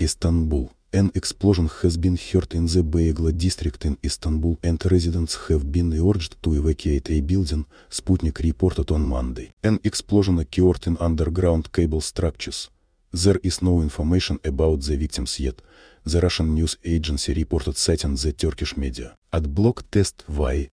Istanbul. An explosion has been heard in the Beygla district in Istanbul and residents have been urged to evacuate a building, Sputnik reported on Monday. An explosion occurred in underground cable structures. There is no information about the victims yet, the Russian news agency reported citing the Turkish media. At block test Y,